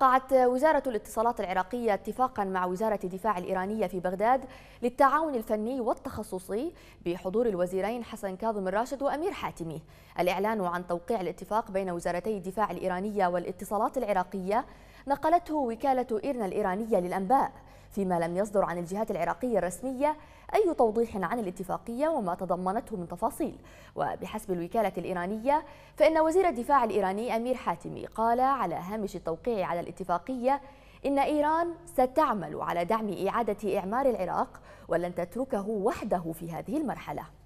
وقعت وزارة الاتصالات العراقية اتفاقا مع وزارة الدفاع الإيرانية في بغداد للتعاون الفني والتخصصي بحضور الوزيرين حسن كاظم الراشد وأمير حاتمي الإعلان عن توقيع الاتفاق بين وزارتي الدفاع الإيرانية والاتصالات العراقية نقلته وكالة إيرنا الإيرانية للأنباء فيما لم يصدر عن الجهات العراقية الرسمية أي توضيح عن الاتفاقية وما تضمنته من تفاصيل وبحسب الوكالة الإيرانية فإن وزير الدفاع الإيراني أمير حاتمي قال على هامش التوقيع على الاتفاقية إن إيران ستعمل على دعم إعادة إعمار العراق ولن تتركه وحده في هذه المرحلة